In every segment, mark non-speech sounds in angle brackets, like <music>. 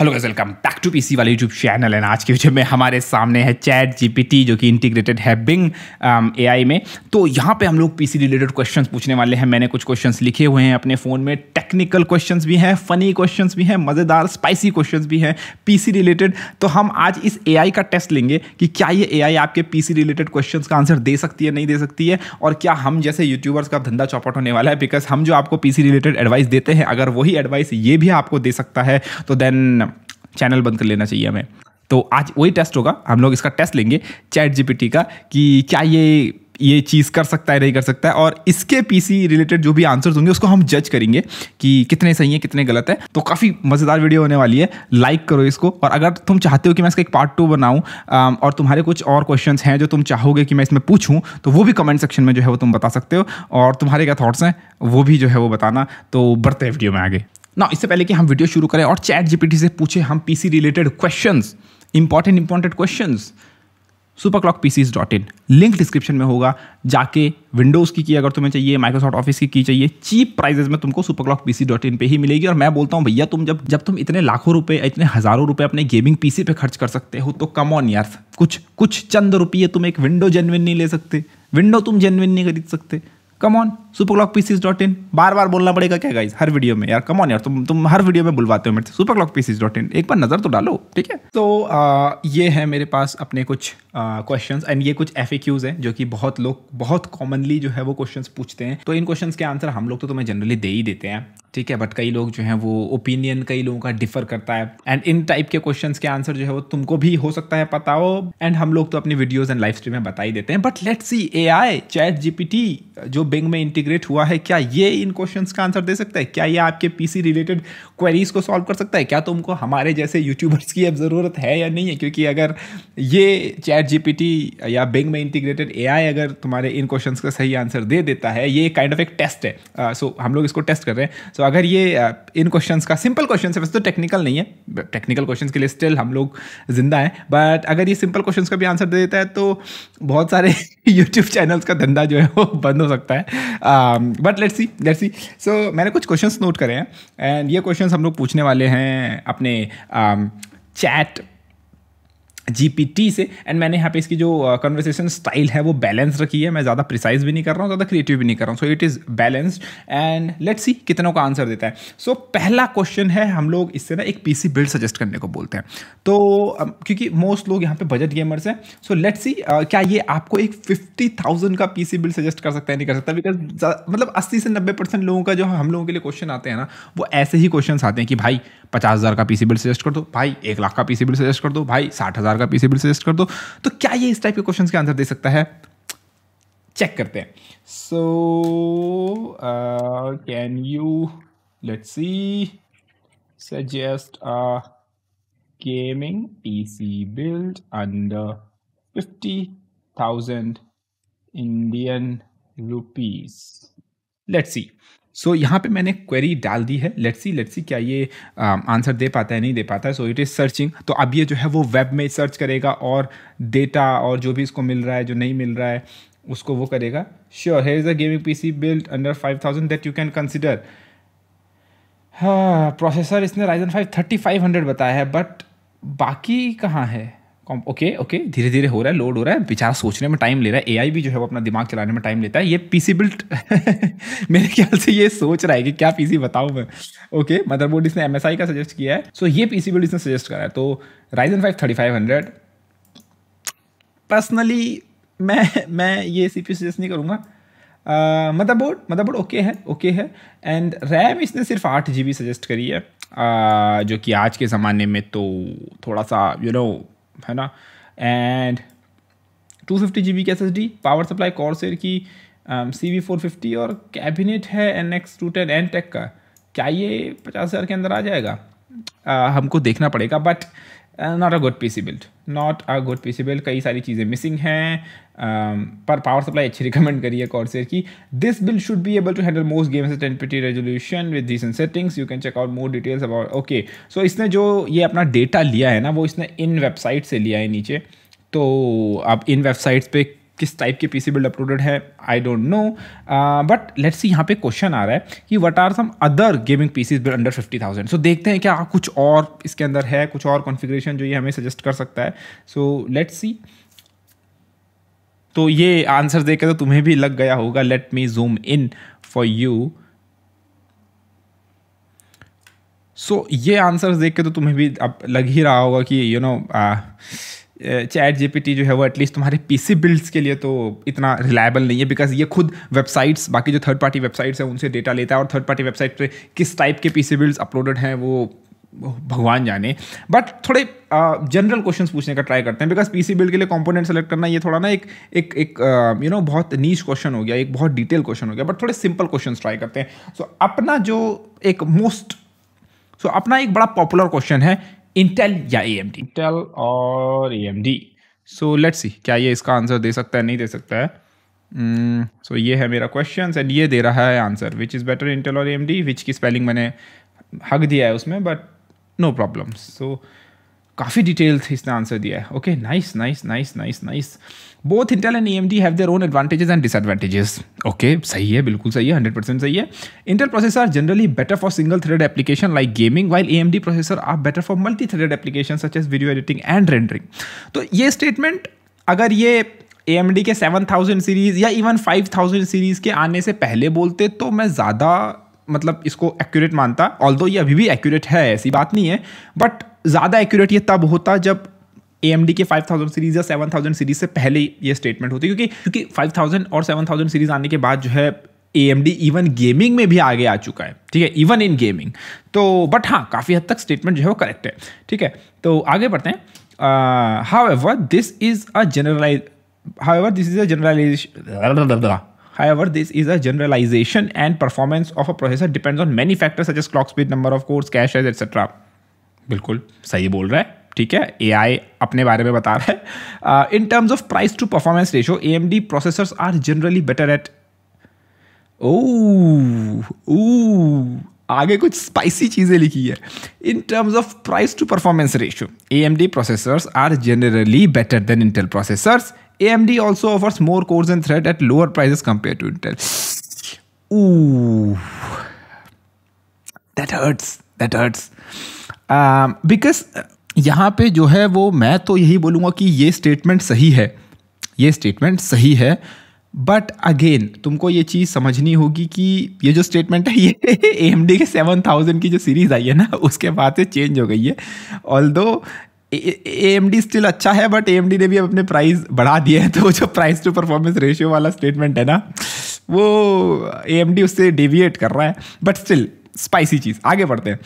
Hello guys welcome back to PC वाले YouTube channel and आज के वीडियो में हमारे सामने है चैट जीपीटी जो कि इंटीग्रेटेड है बिंग एआई um, में तो यहाँ पे हम लोग पीसी रिलेटेड क्वेश्चंस पूछने वाले हैं मैंने कुछ क्वेश्चंस लिखे हुए हैं अपने फ़ोन में टेक्निकल क्वेश्चंस भी हैं फनी क्वेश्चन भी हैं मज़ेदार स्पाइसी क्वेश्चन भी हैं पी रिलेटेड तो हम आज इस ए का टेस्ट लेंगे कि क्या ये ए आपके पी रिलेटेड क्वेश्चन का आंसर दे सकती है नहीं दे सकती है और क्या हम जैसे यूट्यूबर्स का धंधा चौपट होने वाला है बिकॉज हम जो आपको पी रिलेटेड एडवाइस देते हैं अगर वही एडवाइस ये भी आपको दे सकता है तो देन चैनल बंद कर लेना चाहिए हमें तो आज वही टेस्ट होगा हम लोग इसका टेस्ट लेंगे चैट जीपीटी का कि क्या ये ये चीज़ कर सकता है नहीं कर सकता है और इसके पीसी रिलेटेड जो भी आंसर्स होंगे उसको हम जज करेंगे कि कितने सही है कितने गलत है तो काफ़ी मज़ेदार वीडियो होने वाली है लाइक करो इसको और अगर तुम चाहते हो कि मैं इसका एक पार्ट टू बनाऊँ और तुम्हारे कुछ और क्वेश्चन हैं जो तुम चाहोगे कि मैं इसमें पूछूँ तो वो भी कमेंट सेक्शन में जो है वो तुम बता सकते हो और तुम्हारे क्या थाट्स हैं वो भी जो है वो बताना तो बढ़ते हैं वीडियो में आगे ना इससे पहले कि हम वीडियो शुरू करें और चैट जीपीटी से पूछे हम PC related question important important question super clock P dot in link description में होगा जाके विंडोज़ की की अगर तुम्हें चाहिए माइक्रोसॉफ्ट ऑफिस की की चाहिए चीप प्राइजेज में तुमको super clock P dot in पर ही मिलेगी और मैं बोलता हूँ भैया तुम जब जब तुम इतने लाखों रुपए इतने हज़ारों रुपए अपने गेमिंग पीसी पे खर्च कर सकते हो तो कम ऑन यार कुछ कुछ चंद रुपये तुम एक विंडो जेनविन नहीं ले सकते विंडो तुम जेनविन नहीं खरीद सकते come on super clock PCs dot in बार बार बोलना पड़ेगा क्या गाइज हर वीडियो में यार कमॉन यार तुम तुम हर वीडियो में बुलवाते हो मेरे से super clock PCs dot in एक बार नज़र तो डालो ठीक है तो आ, ये है मेरे पास अपने कुछ क्वेश्चंस एंड ये कुछ एफ क्यूज़ हैं जो कि बहुत लोग बहुत कॉमनली जो है वो क्वेश्चन पूछते हैं तो इन क्वेश्चन के आंसर हम लोग तो तुम्हें जनरली दे ही देते हैं ठीक है बट कई लोग जो है वो ओपिनियन कई लोगों का डिफर करता है एंड इन टाइप के क्वेश्चंस के आंसर जो है वो तुमको भी हो सकता है पता हो एंड हम लोग तो अपनी वीडियोस एंड लाइव स्ट्रीम में बता ही देते हैं but let's see AI chat GPT जो बिंग में इंटी इंटीग्रेट हुआ है क्या ये इन क्वेश्चन का आंसर दे सकता है क्या ये आपके पीसी रिलेटेड क्वेरीज को सॉल्व कर सकता है क्या तुमको हमारे जैसे यूट्यूबर्स की अब ज़रूरत है या नहीं है क्योंकि अगर ये चैट जी या बिंग में इंटीग्रेटेड ए अगर तुम्हारे इन क्वेश्चन का सही आंसर दे देता है ये काइंड ऑफ एक टेस्ट है सो uh, so, हम लोग इसको टेस्ट कर रहे हैं सो so, अगर ये uh, इन क्वेश्चन का सिंपल क्वेश्चन है वैसे तो टेक्निकल नहीं है टेक्निकल क्वेश्चन के लिए स्टिल हम लोग जिंदा हैं बट अगर ये सिंपल क्वेश्चन का भी आंसर दे देता है तो बहुत सारे यूट्यूब <laughs> चैनल्स का धंधा जो है वो बंद हो सकता है but let's see let's see so मैंने कुछ क्वेश्चंस नोट करे हैं एंड ये क्वेश्चंस हम लोग पूछने वाले हैं अपने चैट um, जी से एंड मैंने यहाँ पे इसकी जो कन्वर्सेशन uh, स्टाइल है वो बैलेंस रखी है मैं ज़्यादा प्रिसाइज भी नहीं कर रहा हूँ ज़्यादा क्रिएटिव भी नहीं कर रहा हूँ so it is balanced and let's see कितनों का आंसर देता है सो so, पहला क्वेश्चन है हम लोग इससे ना एक सी बिल्ड सजेस्ट करने को बोलते हैं तो uh, क्योंकि मोस्ट लोग यहाँ पे बजट गेमर्स हैं सो लेट्स सी क्या ये आपको एक फिफ्टी थाउजेंड का सी बिल्ड सजेस्ट कर सकता है नहीं कर सकता बिकॉज मतलब अस्सी से नब्बे परसेंट लोगों का जो हम लोगों के लिए क्वेश्चन आते हैं ना वो ऐसे ही क्वेश्चन आते हैं कि भाई पचास हज़ार का पीसी बिल सजेस्ट कर दो भाई एक लाख का पीसी बिल सजेस्ट कर दो भाई साठ हज़ार का पीसी बिल सजेस्ट कर दो तो क्या ये इस टाइप के क्वेश्चन के आंसर दे सकता है चेक करते हैं so can you let see suggest gaming P C build under fifty thousand Indian rupees let see so so, यहाँ पे मैंने क्वेरी डाल दी है लेट्स सी लेट्स सी क्या ये आंसर um, दे पाता है नहीं दे पाता है सो इट इज़ सर्चिंग तो अब ये जो है वो वेब में सर्च करेगा और डेटा और जो भी इसको मिल रहा है जो नहीं मिल रहा है उसको वो करेगा sure here is a gaming P C build under five thousand that you can consider हाँ प्रोसेसर इसने Ryzen five thirty five hundred बताया है बट बाकी कहाँ है ओके ओके धीरे धीरे हो रहा है लोड हो रहा है बेचारा सोचने में टाइम ले रहा है एआई भी जो है वो अपना दिमाग चलाने में टाइम लेता है ये पीसी बिल्ट <laughs> मेरे ख्याल से ये सोच रहा है कि क्या पीसी बताऊं मैं ओके okay, मदरबोर्ड इसने एमएसआई का सजेस्ट किया है सो so, ये पीसी बिल्ट इसने सजेस्ट करा है तो Ryzen five thirty five hundred personally मैं मैं ये सी पी सजेस्ट नहीं करूँगा मदरबोर्ड मदरबोर्ड ओके है ओके है एंड रैम इसने सिर्फ आठ जी बी सजेस्ट करी है uh, जो कि आज के ज़माने में तो थोड़ा सा यू you नो know, है ना and two fifty G B की S S D power supply Corsair की सी वी फोर फिफ्टी और कैबिनेट है N X two ten Antec का क्या ये पचास हज़ार के अंदर आ जाएगा uh, हमको देखना पड़ेगा but not a good PC built not a good C built कई सारी चीज़ें मिसिंग हैं um, पर पावर सप्लाई अच्छी रिकमेंड करी है कॉर्सेर की this build should be able to handle most games ten pity resolution with this settings you can check out more details about okay so इसने जो ये अपना डेटा लिया है ना वो इसने इन वेबसाइट से लिया है नीचे तो आप इन वेबसाइट्स पे किस टाइप के पीसी बिल्ड अपलोडेड है I don't know but let's see यहाँ पे क्वेश्चन आ रहा है कि what are some other gaming PCs build under fifty thousand so देखते हैं क्या कुछ और इसके अंदर है कुछ और कॉन्फिग्रेशन जो ये हमें सजेस्ट कर सकता है सो लेट्स सी तो ये आंसर देकर तो तुम्हें भी लग गया होगा let me zoom in for you so ये आंसर देख के तो तुम्हें भी अब लग ही रहा होगा कि you you know know, uh, chat GPT जो है वो एटलीस्ट तुम्हारे पीसी बिल्ड्स के लिए तो इतना रिलायबल नहीं है बिकॉज ये खुद वेबसाइट्स बाकी जो थर्ड पार्टी वेबसाइट्स हैं उनसे डेटा लेता है और थर्ड पार्टी वेबसाइट पे किस टाइप के पीसी बिल्ड्स अपलोडेड हैं वो भगवान जाने बट थोड़े जनरल क्वेश्चन पूछने का ट्राई करते हैं बिकॉज पी बिल्ड के लिए कॉम्पोनेंट सेलेक्ट करना ये थोड़ा ना एक एक एक यू नो बहुत नीच क्वेश्चन हो गया एक बहुत डिटेल क्वेश्चन हो गया बट थोड़े सिंपल क्वेश्चन ट्राई करते हैं सो so, अपना जो एक मोस्ट सो so, अपना एक बड़ा पॉपुलर क्वेश्चन है इंटेल या ए इंटेल और ए सो लेट्स सी क्या ये इसका आंसर दे सकता है नहीं दे सकता है सो hmm, ये है मेरा क्वेश्चन एंड ये दे रहा है answer which is better Intel और ए एम डी विच की स्पेलिंग मैंने हक दिया है उसमें बट नो प्रॉब्लम सो काफ़ी डिटेल इसने आंसर दिया है okay nice nice nice nice nice both Intel and A M D have their own advantages and disadvantages okay सही है बिल्कुल सही है हंड्रेड परसेंट सही है Intel processor generally better for single thread application like gaming while A M D processor are better for multi thread application such as video editing and rendering तो ये statement अगर ये ए एम डी के seven thousand series या even five thousand series के आने से पहले बोलते तो मैं ज़्यादा मतलब इसको एक्यूरेट मानता ऑल दो ये अभी भी एक्यूरेट है ऐसी बात नहीं है बट ज़्यादा एक्यूरेट ये तब होता जब ए के 5000 सीरीज़ या 7000 सीरीज़ से पहले ये स्टेटमेंट होती है क्योंकि क्योंकि 5000 और 7000 सीरीज़ आने के बाद जो है A M D even gaming में भी आगे आ चुका है ठीक है इवन इन गेमिंग तो बट हाँ काफ़ी हद तक स्टेटमेंट जो है वो करेक्ट है ठीक है तो आगे बढ़ते हैं however this is a generalize however this is a generalization However, this is a generalization and performance of a processor depends on many factors such as clock speed, number of cores, cache size, etc. बिल्कुल सही बोल रहा है ठीक है ए आई अपने बारे में बता रहा है in terms of price to performance ratio A M D processor are generally better at oh आगे कुछ स्पाइसी चीज़ें लिखी है in terms of price to performance ratio A M D processors are generally better than Intel processors AMD also offers more cores and thread at lower prices compared to Intel. Ooh, that hurts. That hurts. Um, because uh, यहाँ पे जो है वो मैं तो यही बोलूँगा कि ये स्टेटमेंट सही है ये स्टेटमेंट सही है बट अगेन तुमको ये चीज़ समझनी होगी कि ये जो स्टेटमेंट है ये ए <laughs> के सेवन थाउजेंड की जो सीरीज़ आई है ना उसके बाद से चेंज हो गई है ऑल दो ए एम डी स्टिल अच्छा है बट ए एम डी ने भी अब अपने प्राइस बढ़ा दिए हैं <laughs> तो जो प्राइस टू परफॉर्मेंस रेशियो वाला स्टेटमेंट है ना वो ए एम डी उससे डेविएट कर रहा है बट स्टिल स्पाइसी चीज़ आगे बढ़ते हैं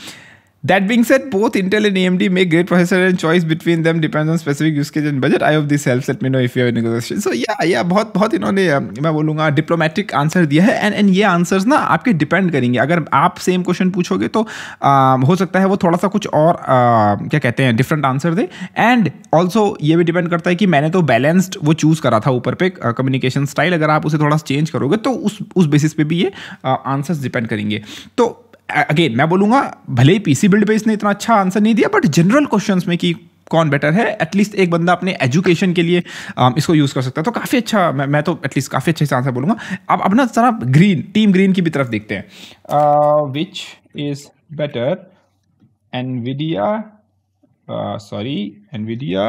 That being said, both Intel and AMD make great processor and choice between them depends on specific use case and budget. I hope this helps. Let me know if you have any questions. So yeah, yeah, बहुत बहुत इन्होंने मैं बोलूँगा diplomatic answer दिया है and and ये answers ना आपके depend करेंगे अगर आप same question पूछोगे तो आ, हो सकता है वो थोड़ा सा कुछ और आ, क्या कहते हैं different answer they and also ये भी depend करता है कि मैंने तो balanced वो choose करा था ऊपर पे communication style अगर आप उसे थोड़ा सा change करोगे तो उस उस basis पे भी ये answers depend करेंगे तो अगेन मैं बोलूंगा भले ही पीसी बिल्ड पे इसने इतना अच्छा आंसर नहीं दिया बट जनरल क्वेश्चन में कि कौन बेटर है एटलीस्ट एक बंदा अपने एजुकेशन के लिए um, इसको यूज़ कर सकता है तो काफ़ी अच्छा मैं मैं तो एटलीस्ट काफ़ी अच्छे से आंसर बोलूंगा अब अपना जरा ग्रीन टीम ग्रीन की भी तरफ देखते हैं which is better Nvidia sorry Nvidia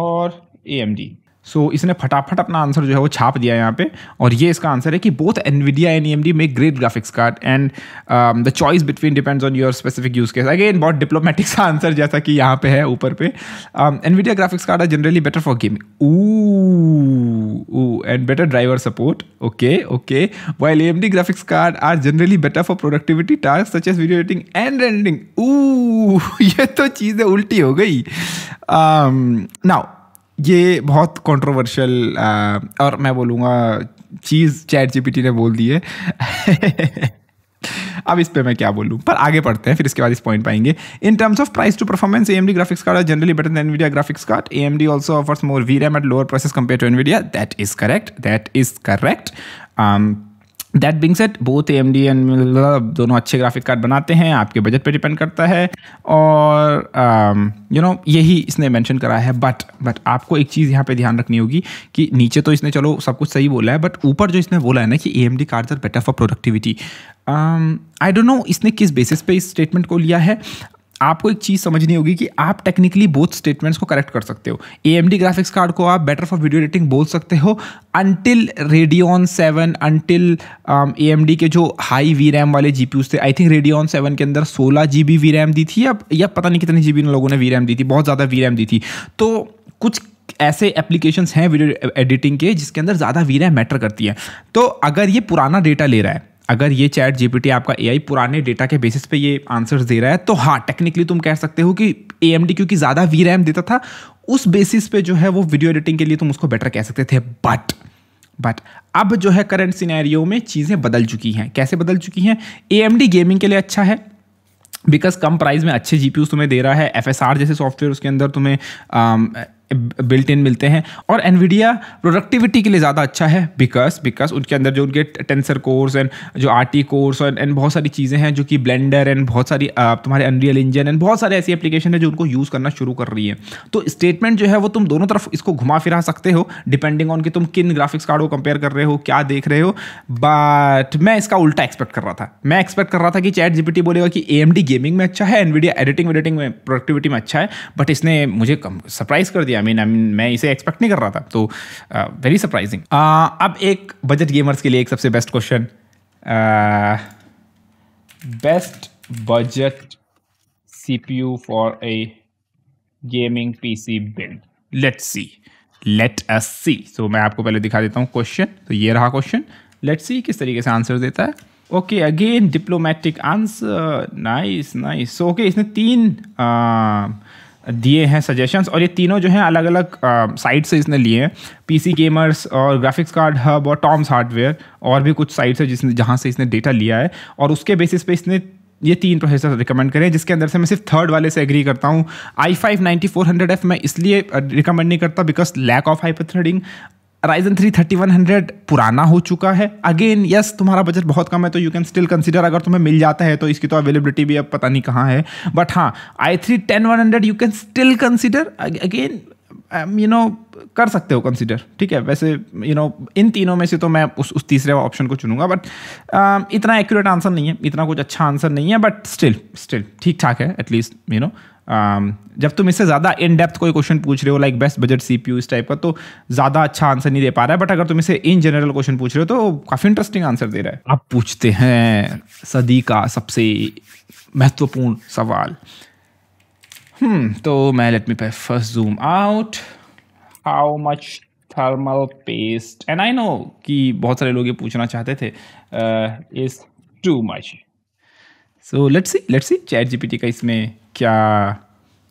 और A M D so so, इसने फटाफट अपना आंसर जो है वो छाप दिया यहाँ पे और ये इसका आंसर है कि both Nvidia and A M D make great graphics card and the choice between depends on your specific use case again बहुत डिप्लोमेटिक सा आंसर जैसा कि यहाँ पे है ऊपर पे Nvidia graphics card are generally better for gaming and better driver support okay okay while A M D graphics card are generally better for productivity task such as video editing and rendering ये तो चीज़ें उल्टी हो गई now um, ये बहुत controversial uh, और मैं बोलूँगा चीज़ चैट जीपीटी ने बोल दी है <laughs> अब इस पे मैं क्या बोलूँ पर आगे पढ़ते हैं फिर इसके बाद इस पॉइंट पाएंगे in terms of price to performance M D graphics card are generally better than Nvidia graphics card A M D also offers more V RAM at lower prices compare to Nvidia that is correct that is correct that being said both M D and दोनों अच्छे graphic card बनाते हैं आपके budget पे depend करता है और you um, no यही इसने मेंशन करा है बट बट आपको एक चीज़ यहाँ पे ध्यान रखनी होगी कि नीचे तो इसने चलो सब कुछ सही बोला है बट ऊपर जो इसने बोला है ना कि A M D card are better for productivity I don't know इसने किस बेसिस पे इस स्टेटमेंट को लिया है आपको एक चीज़ समझनी होगी कि आप टेक्निकली बोथ स्टेटमेंट्स को करेक्ट कर सकते हो A M D graphics card को आप बेटर फॉर वीडियो एडिटिंग बोल सकते हो until Radeon seven until A M D के जो हाई वी रैम वाले जी पी थे आई थिंक रेडियन सेवन के अंदर सोलह जी बी वी रैम दी थी या, या पता नहीं कितने जी बी लोगों ने वी रैम दी थी बहुत ज़्यादा वी रैम दी थी तो कुछ ऐसे एप्लीकेशंस हैं वीडियो एडिटिंग के जिसके अंदर ज़्यादा वी रैम मैटर करती है तो अगर ये पुराना डेटा ले रहा है अगर ये चैट जी आपका ए पुराने डेटा के बेसिस पे ये आंसर्स दे रहा है तो हाँ टेक्निकली तुम कह सकते हो कि ए एम डी क्योंकि ज़्यादा वी रैम देता था उस बेसिस पे जो है वो वीडियो एडिटिंग के लिए तुम उसको बेटर कह सकते थे बट बट अब जो है करंट सिनेरियो में चीज़ें बदल चुकी हैं कैसे बदल चुकी हैं ए एम डी गेमिंग के लिए अच्छा है बिकॉज कम प्राइस में अच्छे जी तुम्हें दे रहा है एफ जैसे सॉफ्टवेयर उसके अंदर तुम्हें um, बिल्ट इन मिलते हैं और एनवीडिया प्रोडक्टिविटी के लिए ज़्यादा अच्छा है बिकॉज बिकॉज उनके अंदर जो उनके टेंसर कोर्स एंड जो आर टी कोर्स एंड बहुत सारी चीज़ें हैं जो कि ब्लेंडर एंड बहुत सारी तुम्हारे अनरियल इंजन एंड बहुत सारे ऐसी एप्लीकेशन है जो उनको यूज़ करना शुरू कर रही है तो स्टेटमेंट जो है वो तुम दोनों तरफ इसको घुमा फिरा सकते हो डिपेंडिंग ऑन कि तुम किन ग्राफिक्स कार्ड को कंपेयर कर रहे हो क्या देख रहे हो बट मैं इसका उल्टा एक्सपेक्ट कर रहा था मैं एक्सपेक्ट कर रहा था कि चैट जीपीटी बोलेगा कि ए गेमिंग में अच्छा है एनवीडिया एडिटिंग वेडिटिंग में प्रोडक्टिविटी में अच्छा है बट इसने मुझे सरप्राइज़ कर दिया आई मीन आई मीन मैं इसे एक्सपेक्ट नहीं कर रहा था तो वेरी uh, सरप्राइजिंग uh, अब एक बजट गेमर्स के लिए एक सबसे best question best budget CPU for a gaming PC build let see let us see so मैं आपको पहले दिखा देता हूँ क्वेश्चन तो ये रहा क्वेश्चन लेट सी किस तरीके से आंसर देता है okay again diplomatic answer nice nice okay इसने तीन uh, दिए हैं सजेशंस और ये तीनों जो हैं अलग अलग साइट से इसने लिए हैं पीसी गेमर्स और ग्राफिक्स कार्ड हब और टॉम्स हार्डवेयर और भी कुछ साइट्स है जिसने जहाँ से इसने डेटा लिया है और उसके बेसिस पे इसने ये तीन प्रोसेसर रिकमेंड करें जिसके अंदर से मैं सिर्फ थर्ड वाले से एग्री करता हूँ I five ninety four hundred F मैं इसलिए रिकमेंड नहीं करता because lack of hyper threading Ryzen three thirty one hundred पुराना हो चुका है अगेन यस yes, तुम्हारा बजट बहुत कम है तो यू कैन स्टिल कंसिडर अगर तुम्हें मिल जाता है तो इसकी तो अवेलेबिलिटी भी अब पता नहीं कहाँ है बट हाँ I three ten one hundred you can still consider again you um, नो कर सकते हो कंसिडर ठीक है वैसे यू नो इन तीनों में से तो मैं उस उस तीसरे ऑप्शन को चुनूंगा बट um, इतना एक्यूरेट आंसर नहीं है इतना कुछ अच्छा आंसर नहीं है बट स्टिल स्टिल ठीक ठाक है एटलीस्ट यू नो जब तुम इससे ज़्यादा इन डेप्थ कोई क्वेश्चन पूछ रहे हो लाइक बेस्ट बजट सी इस टाइप का तो ज़्यादा अच्छा आंसर नहीं दे पा रहा है बट अगर तुम इसे इन जनरल क्वेश्चन पूछ रहे हो तो काफ़ी इंटरेस्टिंग आंसर दे रहा है आप पूछते हैं सदी का सबसे महत्वपूर्ण सवाल हम्म तो मैं मी पे first zoom out how much thermal paste and I know कि बहुत सारे लोग ये पूछना चाहते थे is too much so let's see let's see ChatGPT का इसमें क्या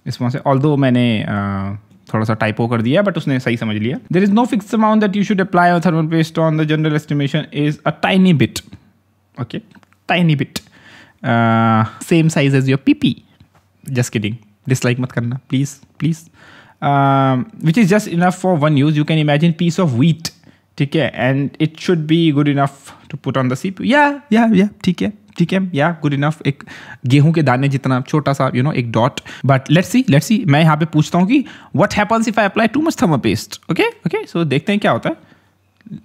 रिस्पॉन्स है ऑल दो मैंने uh, थोड़ा सा टाइपो कर दिया बट उसने सही समझ लिया there is no fix amount that you should apply thermal paste on the general estimation is a tiny bit okay tiny bit same size as your PP just kidding dislike मत करना please please which is just enough for one use you can imagine piece of wheat ठीक है and it should be good enough to put on the CPU या या या ठीक है ठीक है या गुड इनफ एक गेहूं के दाने जितना छोटा सा यू नो एक dot but let's see let's see मैं यहाँ पे पूछता हूँ कि what happens if I apply too much thermal paste okay okay so देखते हैं क्या होता है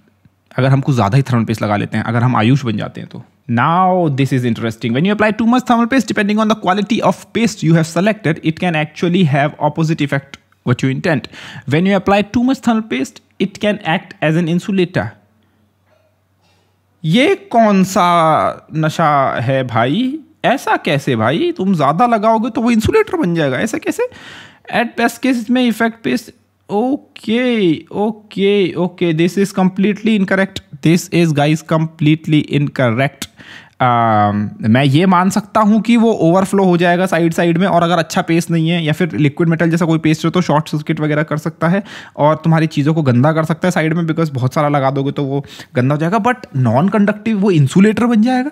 अगर हम कुछ ज़्यादा ही थर्मल पेस्ट लगा लेते हैं अगर हम आयुष बन जाते हैं तो Now this is interesting. When you apply too much thermal paste, depending on the quality of paste you have selected, it can actually have opposite effect what you intend. When you apply too much thermal paste, it can act as an insulator. ये कौन सा नशा है भाई ऐसा कैसे भाई तुम ज़्यादा लगाओगे तो वो इंसुलेटर बन जाएगा ऐसा कैसे एट बेस्ट केस में effect paste okay okay okay this is completely incorrect this is guys completely incorrect Uh, मैं ये मान सकता हूँ कि वो ओवरफ्लो हो जाएगा साइड साइड में और अगर अच्छा पेस्ट नहीं है या फिर लिक्विड मेटल जैसा कोई पेस्ट हो तो शॉर्ट सर्किट वगैरह कर सकता है और तुम्हारी चीज़ों को गंदा कर सकता है साइड में बिकॉज बहुत सारा लगा दोगे तो वो गंदा हो जाएगा बट नॉन कंडक्टिव वो इंसुलेटर बन जाएगा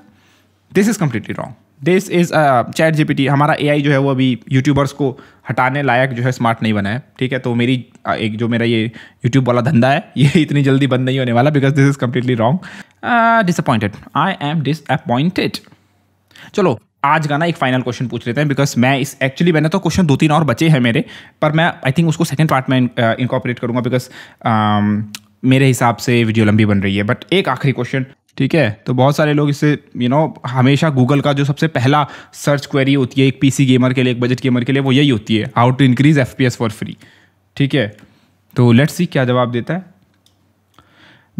this is completely wrong this is chat G हमारा ए जो है वो अभी यूट्यूबर्स को हटाने लायक जो है स्मार्ट नहीं बना है ठीक है तो मेरी एक जो मेरा ये यूट्यूब वाला धंधा है <laughs> ये इतनी जल्दी बंद नहीं होने वाला because this is completely wrong disappointed I am disappointed चलो आज का ना एक फाइनल क्वेश्चन पूछ लेते हैं बिकॉज मैं इस एक्चुअली मैंने तो क्वेश्चन दो तीन और बचे हैं मेरे पर मैं आई थिंक उसको सेकेंड पार्ट में इनकॉपरेट करूँगा बिकॉज मेरे हिसाब से वीडियो लंबी बन रही है बट एक आखिरी क्वेश्चन ठीक है तो बहुत सारे लोग इससे यू नो हमेशा गूगल का जो सबसे पहला सर्च क्वेरी होती है एक पीसी गेमर के लिए एक बजट गेमर के लिए वो यही होती है how to increase F for free ठीक है तो लेट्स सी क्या जवाब देता है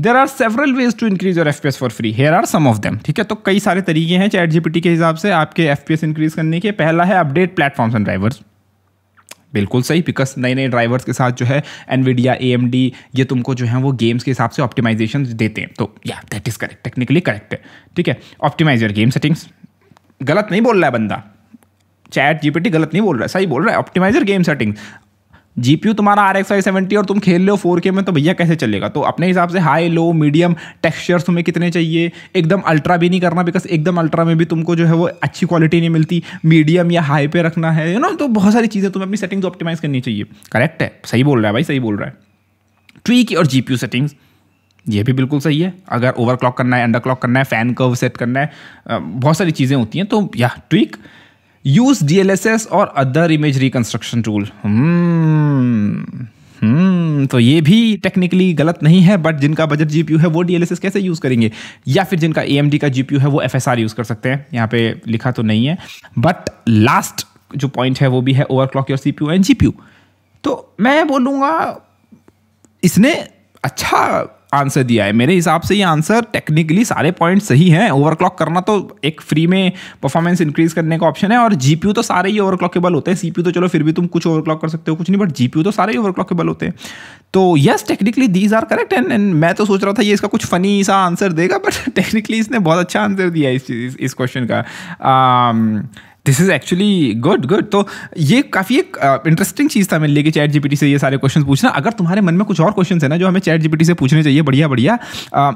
there are several ways to increase your F P S for free here are some of them ठीक है तो कई सारे तरीके हैं चैट जी पी टी के हिसाब से आपके एफ पी एस इंक्रीज करने के पहला है अपडेट प्लेटफॉर्म्स एंड ड्राइवर्स बिल्कुल सही बिकॉज नए नए ड्राइवर्स के साथ जो है एनविडिया ए एम डी ये तुमको जो है वो गेम्स के हिसाब से ऑप्टिमाइजेशन देते हैं तो या that is correct technically correct है ठीक है ऑप्टिमाइजर गेम सेटिंग्स गलत नहीं बोल रहा है बंदा चैट जीपीटी गलत नहीं बोल रहा है सही बोल रहा है ऑप्टिमाइजर गेम सेटिंग्स जीपीयू तुम्हारा आर एक्स आई सेवेंटी और तुम खेल रहे हो फोर के में तो भैया कैसे चलेगा तो अपने हिसाब से हाई लो मीडियम टेक्सचर्स तुम्हें कितने चाहिए एकदम अल्ट्रा भी नहीं करना बिकॉज एकदम अल्ट्रा में भी तुमको जो है वो अच्छी क्वालिटी नहीं मिलती मीडियम या हाई पे रखना है यू नो तो बहुत सारी चीज़ें तुम्हें अपनी सेटिंग्स ऑप्टिमाइज़ करनी चाहिए करेक्ट है सही बोल रहा है भाई सही बोल रहा है ट्वीक और जी सेटिंग्स ये भी बिल्कुल सही है अगर ओवर क्लॉक करना है अंडर क्लॉक करना है फैन कर्व सेट करना है बहुत सारी चीज़ें होती हैं तो या ट्विक यूज डीएलएसएस और other image reconstruction tool hmm तो ये भी टेक्निकली गलत नहीं है बट जिनका बजट जी है वो डी कैसे यूज़ करेंगे या फिर जिनका ए का जी है वो एफ यूज़ कर सकते हैं यहाँ पे लिखा तो नहीं है बट लास्ट जो पॉइंट है वो भी है overclock your CPU and G तो मैं बोलूँगा इसने अच्छा आंसर दिया है मेरे हिसाब से ये आंसर टेक्निकली सारे पॉइंट सही हैं ओवरक्लॉक करना तो एक फ्री में परफॉर्मेंस इंक्रीज करने का ऑप्शन है और जीपीयू तो सारे ही ओवरक्लॉकेबल होते हैं सीपीयू तो चलो फिर भी तुम कुछ ओवरक्लॉक कर सकते हो कुछ नहीं बट जीपीयू तो सारे ही ओवरक्लॉकेबल होते हैं तो yes technically these are correct and and मैं तो सोच रहा था ये इसका कुछ फनी सा आंसर देगा बट टेक्निकली <laughs> इसने बहुत अच्छा आंसर दिया इस चीज़ इस क्वेश्चन का um, this is actually good good तो ये काफ़ी एक इंटरेस्टिंग चीज़ था मेरे लिए कि चैट जीपीटी से ये सारे क्वेश्चन पूछना अगर तुम्हारे मन में कुछ और क्वेश्चन है ना जो हमें चैट जीपीटी से पूछने चाहिए बढ़िया बढ़िया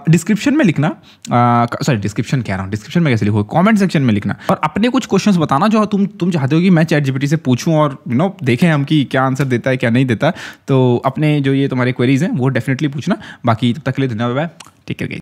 डिस्क्रिप्शन में लिखना सॉरी डिस्क्रिप्शन कह रहा हूँ डिस्क्रिप्शन में कैसे लिखो कॉमेंट सेक्शन में लिखना और अपने कुछ क्वेश्चन बताना जो तुम तुम चाहते हो कि मैं चैट जीपीटी से पूछूँ और यू नो देखें हम कि क्या आंसर देता है क्या नहीं देता तो अपने जो ये तुम्हारे क्वेरीज हैं वो डेफिनेटली पूछना बाकी तब तक के लिए धन्यवाद ठीक है